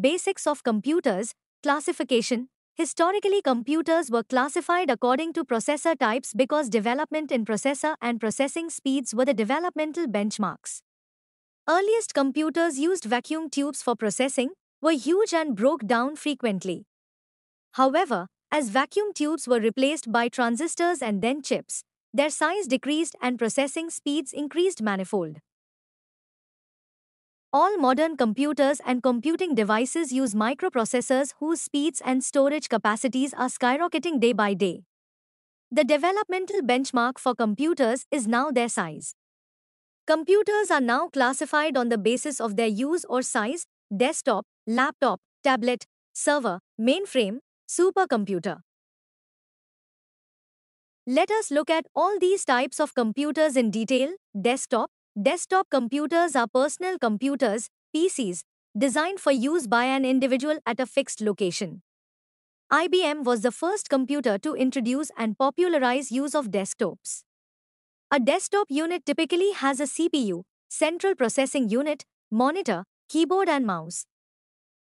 Basics of computers, classification. Historically, computers were classified according to processor types because development in processor and processing speeds were the developmental benchmarks. Earliest computers used vacuum tubes for processing, were huge and broke down frequently. However, as vacuum tubes were replaced by transistors and then chips, their size decreased and processing speeds increased manifold. All modern computers and computing devices use microprocessors whose speeds and storage capacities are skyrocketing day by day. The developmental benchmark for computers is now their size. Computers are now classified on the basis of their use or size desktop, laptop, tablet, server, mainframe, supercomputer. Let us look at all these types of computers in detail desktop, Desktop computers are personal computers, PCs, designed for use by an individual at a fixed location. IBM was the first computer to introduce and popularize use of desktops. A desktop unit typically has a CPU, central processing unit, monitor, keyboard and mouse.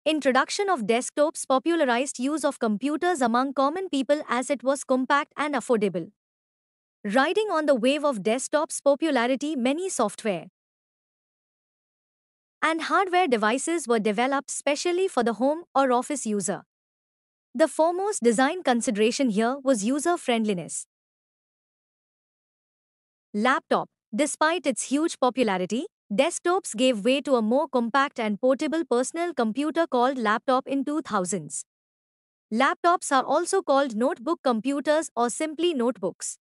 Introduction of desktops popularized use of computers among common people as it was compact and affordable riding on the wave of desktop's popularity many software and hardware devices were developed specially for the home or office user. The foremost design consideration here was user friendliness. Laptop Despite its huge popularity, desktops gave way to a more compact and portable personal computer called laptop in 2000s. Laptops are also called notebook computers or simply notebooks.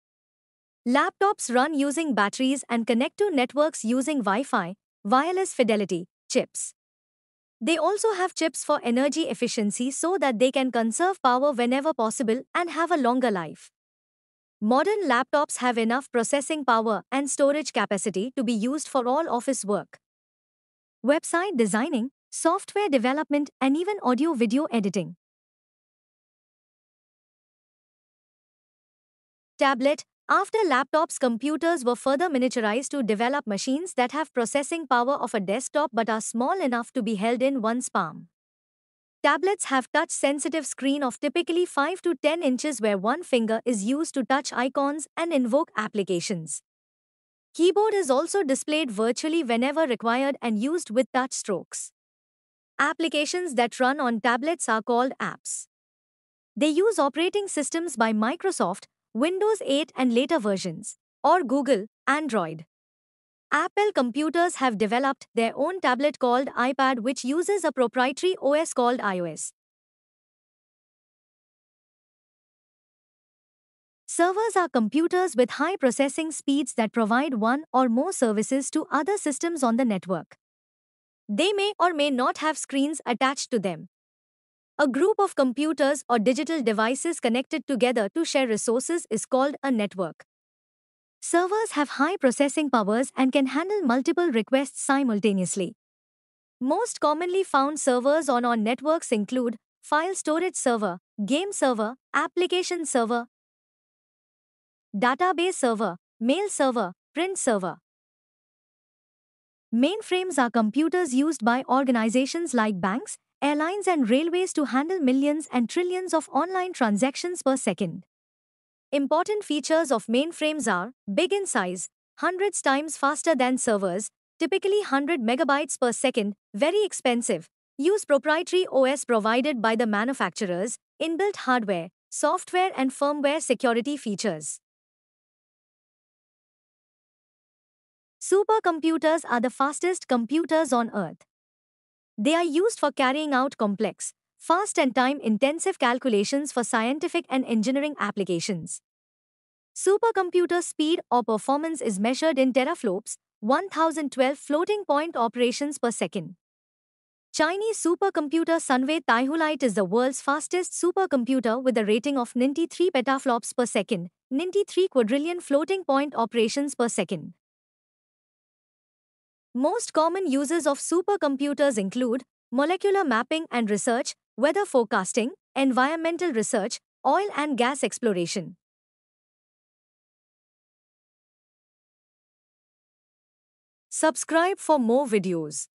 Laptops run using batteries and connect to networks using Wi Fi, wireless fidelity, chips. They also have chips for energy efficiency so that they can conserve power whenever possible and have a longer life. Modern laptops have enough processing power and storage capacity to be used for all office work. Website designing, software development, and even audio video editing. Tablet after laptops, computers were further miniaturized to develop machines that have processing power of a desktop but are small enough to be held in one's palm. Tablets have touch-sensitive screen of typically 5 to 10 inches where one finger is used to touch icons and invoke applications. Keyboard is also displayed virtually whenever required and used with touch strokes. Applications that run on tablets are called apps. They use operating systems by Microsoft, Windows 8 and later versions, or Google, Android. Apple computers have developed their own tablet called iPad, which uses a proprietary OS called iOS. Servers are computers with high processing speeds that provide one or more services to other systems on the network. They may or may not have screens attached to them, a group of computers or digital devices connected together to share resources is called a network. Servers have high processing powers and can handle multiple requests simultaneously. Most commonly found servers on our networks include file storage server, game server, application server, database server, mail server, print server. Mainframes are computers used by organizations like banks, airlines and railways to handle millions and trillions of online transactions per second. Important features of mainframes are big in size, hundreds times faster than servers, typically 100 megabytes per second, very expensive, use proprietary OS provided by the manufacturers, inbuilt hardware, software and firmware security features. Supercomputers are the fastest computers on Earth. They are used for carrying out complex, fast and time-intensive calculations for scientific and engineering applications. Supercomputer speed or performance is measured in teraflops, 1012 floating point operations per second. Chinese supercomputer Sunway Taihulite is the world's fastest supercomputer with a rating of 93 petaflops per second, 93 quadrillion floating point operations per second. Most common uses of supercomputers include molecular mapping and research, weather forecasting, environmental research, oil and gas exploration. Subscribe for more videos.